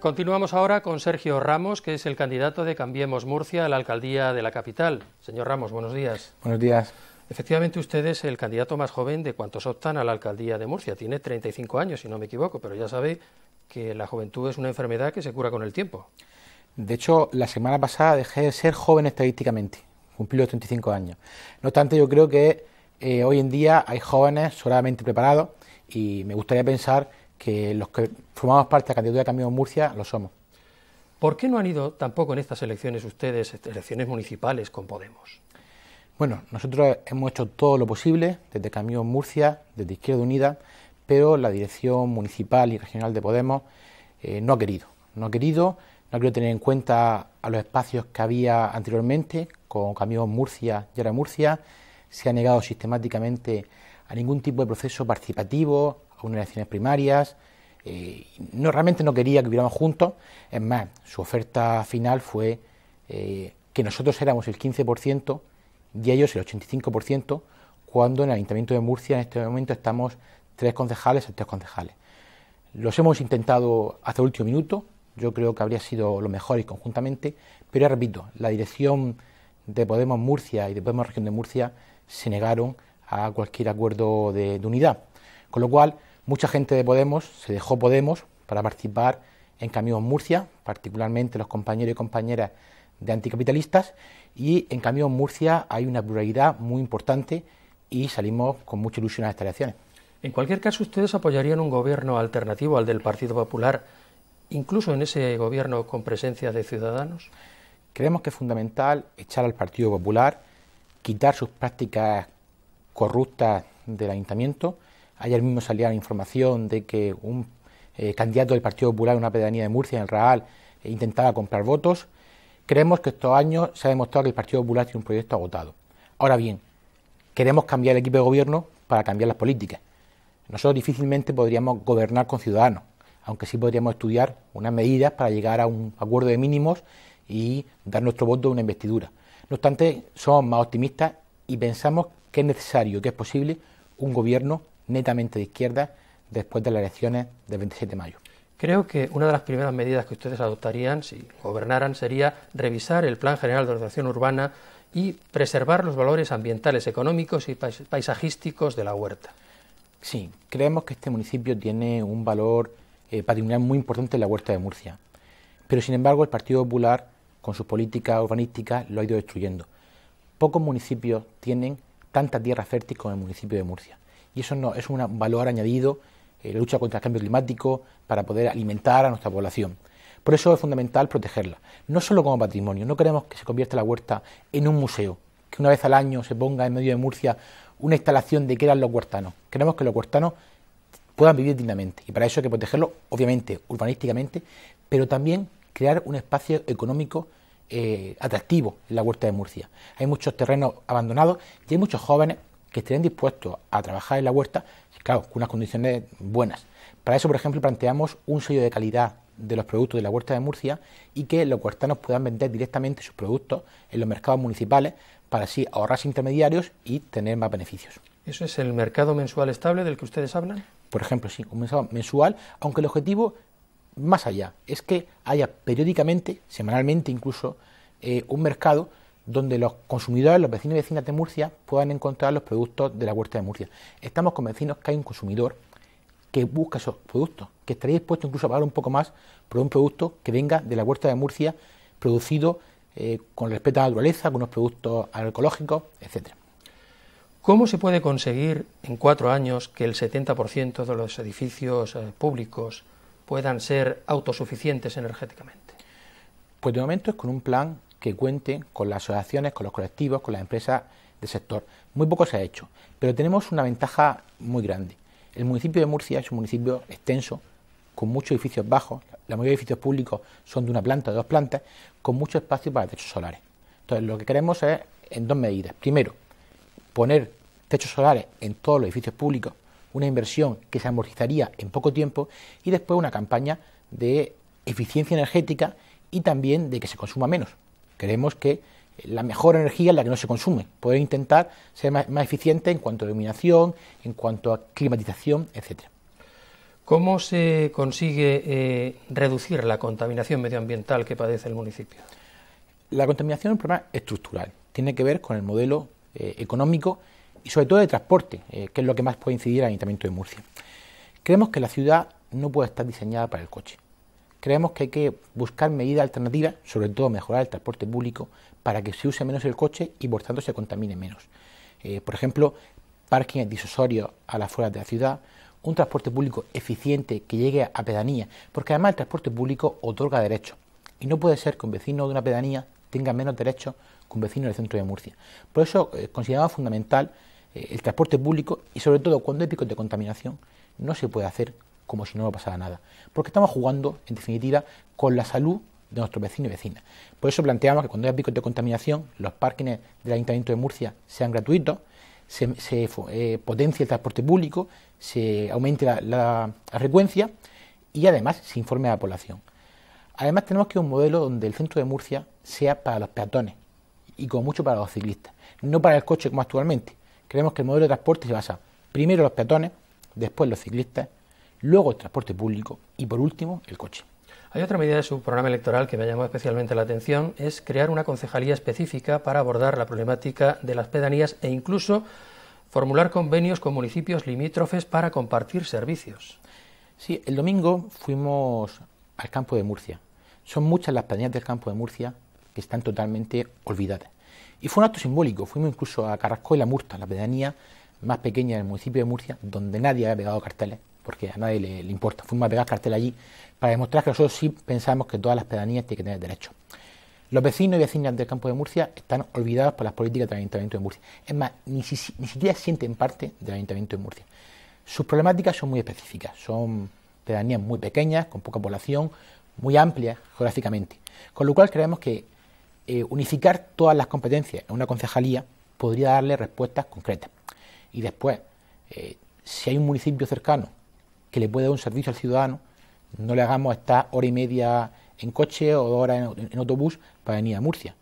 Continuamos ahora con Sergio Ramos, que es el candidato de Cambiemos Murcia a la alcaldía de la capital. Señor Ramos, buenos días. Buenos días. Efectivamente, usted es el candidato más joven de cuantos optan a la alcaldía de Murcia. Tiene 35 años, si no me equivoco, pero ya sabe que la juventud es una enfermedad que se cura con el tiempo. De hecho, la semana pasada dejé de ser joven estadísticamente. Cumplí los 35 años. No obstante, yo creo que eh, hoy en día hay jóvenes solamente preparados y me gustaría pensar que los que formamos parte de la candidatura de Camión Murcia lo somos. ¿Por qué no han ido tampoco en estas elecciones ustedes, este, elecciones municipales con Podemos? Bueno, nosotros hemos hecho todo lo posible desde Camión Murcia, desde Izquierda Unida, pero la dirección municipal y regional de Podemos eh, no ha querido. No ha querido, no ha querido tener en cuenta a los espacios que había anteriormente con Camión Murcia y ahora Murcia. Se ha negado sistemáticamente a ningún tipo de proceso participativo, a unas elecciones primarias. Eh, no, realmente no quería que hubiéramos juntos. Es más, su oferta final fue eh, que nosotros éramos el 15% y ellos el 85%, cuando en el Ayuntamiento de Murcia en este momento estamos tres concejales a tres concejales. Los hemos intentado hasta el último minuto, yo creo que habría sido lo mejor y conjuntamente, pero ya repito, la dirección de Podemos Murcia y de Podemos Región de Murcia se negaron a cualquier acuerdo de, de unidad. Con lo cual, Mucha gente de Podemos se dejó Podemos para participar en Camión Murcia, particularmente los compañeros y compañeras de anticapitalistas, y en Camión Murcia hay una pluralidad muy importante y salimos con mucha ilusión a estas elecciones. En cualquier caso, ustedes apoyarían un gobierno alternativo al del Partido Popular, incluso en ese gobierno con presencia de ciudadanos. Creemos que es fundamental echar al Partido Popular, quitar sus prácticas corruptas del ayuntamiento, Ayer mismo salía la información de que un eh, candidato del Partido Popular en una pedanía de Murcia, en el Real, eh, intentaba comprar votos. Creemos que estos años se ha demostrado que el Partido Popular tiene un proyecto agotado. Ahora bien, queremos cambiar el equipo de gobierno para cambiar las políticas. Nosotros difícilmente podríamos gobernar con ciudadanos, aunque sí podríamos estudiar unas medidas para llegar a un acuerdo de mínimos y dar nuestro voto a una investidura. No obstante, somos más optimistas y pensamos que es necesario, que es posible un gobierno netamente de izquierda después de las elecciones del 27 de mayo. Creo que una de las primeras medidas que ustedes adoptarían si gobernaran sería revisar el Plan General de Ordenación Urbana y preservar los valores ambientales, económicos y paisajísticos de la huerta. Sí, creemos que este municipio tiene un valor eh, patrimonial muy importante en la huerta de Murcia. Pero sin embargo, el Partido Popular, con su política urbanística, lo ha ido destruyendo. Pocos municipios tienen tanta tierra fértil como el municipio de Murcia y eso no, es un valor añadido, eh, la lucha contra el cambio climático, para poder alimentar a nuestra población. Por eso es fundamental protegerla, no solo como patrimonio, no queremos que se convierta la huerta en un museo, que una vez al año se ponga en medio de Murcia una instalación de que eran los huertanos. Queremos que los huertanos puedan vivir dignamente y para eso hay que protegerlo... obviamente, urbanísticamente, pero también crear un espacio económico eh, atractivo en la huerta de Murcia. Hay muchos terrenos abandonados y hay muchos jóvenes que estén dispuestos a trabajar en la huerta, claro, con unas condiciones buenas. Para eso, por ejemplo, planteamos un sello de calidad de los productos de la huerta de Murcia y que los huertanos puedan vender directamente sus productos en los mercados municipales para así ahorrarse intermediarios y tener más beneficios. ¿Eso es el mercado mensual estable del que ustedes hablan? Por ejemplo, sí, un mercado mensual, aunque el objetivo más allá es que haya periódicamente, semanalmente incluso, eh, un mercado donde los consumidores, los vecinos y vecinas de Murcia puedan encontrar los productos de la huerta de Murcia. Estamos convencidos que hay un consumidor que busca esos productos, que estaría dispuesto incluso a pagar un poco más por un producto que venga de la huerta de Murcia, producido eh, con respeto a la naturaleza, con unos productos agroecológicos, etcétera. ¿Cómo se puede conseguir en cuatro años que el 70% de los edificios eh, públicos puedan ser autosuficientes energéticamente? Pues de momento es con un plan que cuenten con las asociaciones, con los colectivos, con las empresas del sector. Muy poco se ha hecho, pero tenemos una ventaja muy grande. El municipio de Murcia es un municipio extenso, con muchos edificios bajos, la mayoría de edificios públicos son de una planta, de dos plantas, con mucho espacio para techos solares. Entonces, lo que queremos es en dos medidas. Primero, poner techos solares en todos los edificios públicos, una inversión que se amortizaría en poco tiempo, y después una campaña de eficiencia energética y también de que se consuma menos. Creemos que la mejor energía es la que no se consume. Poder intentar ser más, eficiente en cuanto a iluminación, en cuanto a climatización, etc. ¿Cómo se consigue eh, reducir la contaminación medioambiental que padece el municipio? La contaminación es un problema estructural. Tiene que ver con el modelo eh, económico y sobre todo de transporte, eh, que es lo que más puede incidir al Ayuntamiento de Murcia. Creemos que la ciudad no puede estar diseñada para el coche. Creemos que hay que buscar medidas alternativas, sobre todo mejorar el transporte público, para que se use menos el coche y por tanto se contamine menos. Eh, por ejemplo, parking disusorios a las afueras de la ciudad, un transporte público eficiente que llegue a pedanía, porque además el transporte público otorga derechos. Y no puede ser que un vecino de una pedanía tenga menos derechos que un vecino del centro de Murcia. Por eso eh, consideramos fundamental eh, el transporte público y sobre todo cuando hay picos de contaminación, no se puede hacer como si no pasara nada. Porque estamos jugando, en definitiva, con la salud de nuestros vecinos y vecinas. Por eso planteamos que cuando haya picos de contaminación, los parkings del Ayuntamiento de Murcia sean gratuitos, se, eh, potencie el transporte público, se aumente la, frecuencia y además se informe a la población. Además tenemos que un modelo donde el centro de Murcia sea para los peatones y como mucho para los ciclistas, no para el coche como actualmente. Creemos que el modelo de transporte se basa primero en los peatones, después los ciclistas luego el transporte público y por último el coche. Hay otra medida de su programa electoral que me ha especialmente la atención, es crear una concejalía específica para abordar la problemática de las pedanías e incluso formular convenios con municipios limítrofes para compartir servicios. Sí, el domingo fuimos al campo de Murcia. Son muchas las pedanías del campo de Murcia que están totalmente olvidadas. Y fue un acto simbólico, fuimos incluso a Carrasco y la Murta, la pedanía más pequeña del municipio de Murcia, donde nadie había pegado carteles porque a nadie le, importa. Fuimos a pegar cartel allí para demostrar que nosotros sí pensamos que todas las pedanías tienen que tener derecho. Los vecinos y vecinas del campo de Murcia están olvidados por las políticas del Ayuntamiento de Murcia. Es más, ni, siquiera sienten parte del Ayuntamiento de Murcia. Sus problemáticas son muy específicas, son pedanías muy pequeñas, con poca población, muy amplias geográficamente. Con lo cual creemos que eh, unificar todas las competencias en una concejalía podría darle respuestas concretas. Y después, eh, si hay un municipio cercano que le pueda dar un servicio al ciudadano. No le hagamos estar hora y media en coche o dos en, autobús para venir a Murcia.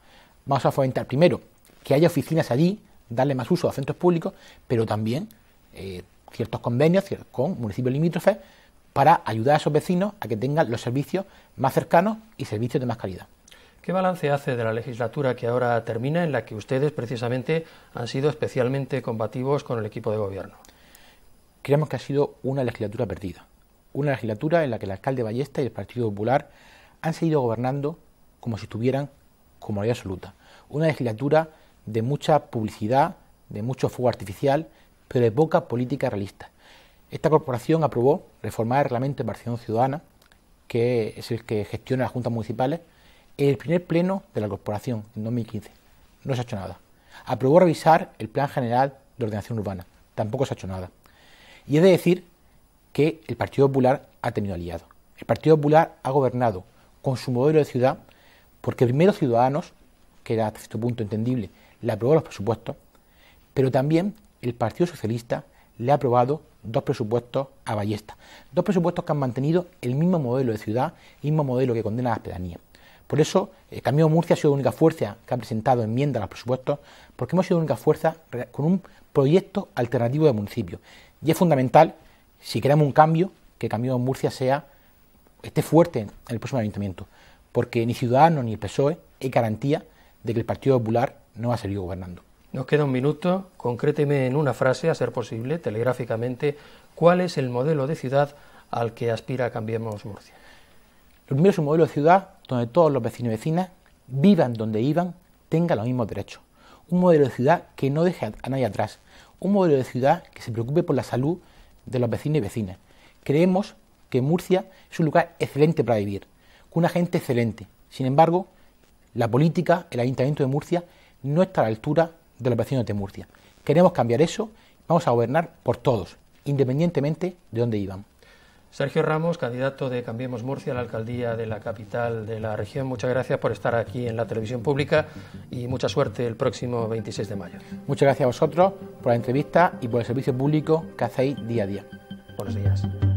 Vamos a fomentar primero que haya oficinas allí, darle más uso a centros públicos, pero también eh, ciertos convenios con municipios limítrofes para ayudar a esos vecinos a que tengan los servicios más cercanos y servicios de más calidad. ¿Qué balance hace de la legislatura que ahora termina, en la que ustedes precisamente han sido especialmente combativos con el equipo de gobierno? creemos que ha sido una legislatura perdida. Una legislatura en la que el alcalde Ballesta y el Partido Popular han seguido gobernando como si estuvieran como mayoría absoluta. Una legislatura de mucha publicidad, de mucho fuego artificial, pero de poca política realista. Esta corporación aprobó reformar el reglamento de Participación Ciudadana, que es el que gestiona las juntas municipales, en el primer pleno de la corporación, en 2015. No se ha hecho nada. Aprobó revisar el Plan General de Ordenación Urbana. Tampoco se ha hecho nada. Y es de decir que el Partido Popular ha tenido aliado. El Partido Popular ha gobernado con su modelo de ciudad, porque primero Ciudadanos, que era hasta cierto punto entendible, le aprobó los presupuestos, pero también el Partido Socialista le ha aprobado dos presupuestos a Ballesta. Dos presupuestos que han mantenido el mismo modelo de ciudad, el mismo modelo que condena a la pedanías. Por eso, el eh, Camino de Murcia ha sido la única fuerza que ha presentado enmiendas a los presupuestos, porque hemos sido la única fuerza con un proyecto alternativo de municipio. Y es fundamental, si queremos un cambio, que Cambiemos Murcia sea, esté fuerte en el próximo ayuntamiento, porque ni Ciudadanos ni el PSOE hay garantía de que el Partido Popular no va a seguir gobernando. Nos queda un minuto. Concréteme en una frase, a ser posible, telegráficamente, cuál es el modelo de ciudad al que aspira Cambiemos Murcia. Lo primero es un modelo de ciudad donde todos los vecinos y vecinas vivan donde iban, tengan los mismos derechos. Un modelo de ciudad que no deje a nadie atrás, un modelo de ciudad que se preocupe por la salud de los vecinos y vecinas. Creemos que Murcia es un lugar excelente para vivir, con una gente excelente. Sin embargo, la política, el ayuntamiento de Murcia, no está a la altura de los vecinos de Murcia. Queremos cambiar eso, vamos a gobernar por todos, independientemente de dónde iban. Sergio Ramos, candidato de Cambiemos Murcia a la alcaldía de la capital de la región, muchas gracias por estar aquí en la televisión pública y mucha suerte el próximo 26 de mayo. Muchas gracias a vosotros por la entrevista y por el servicio público que hacéis día a día. Buenos días.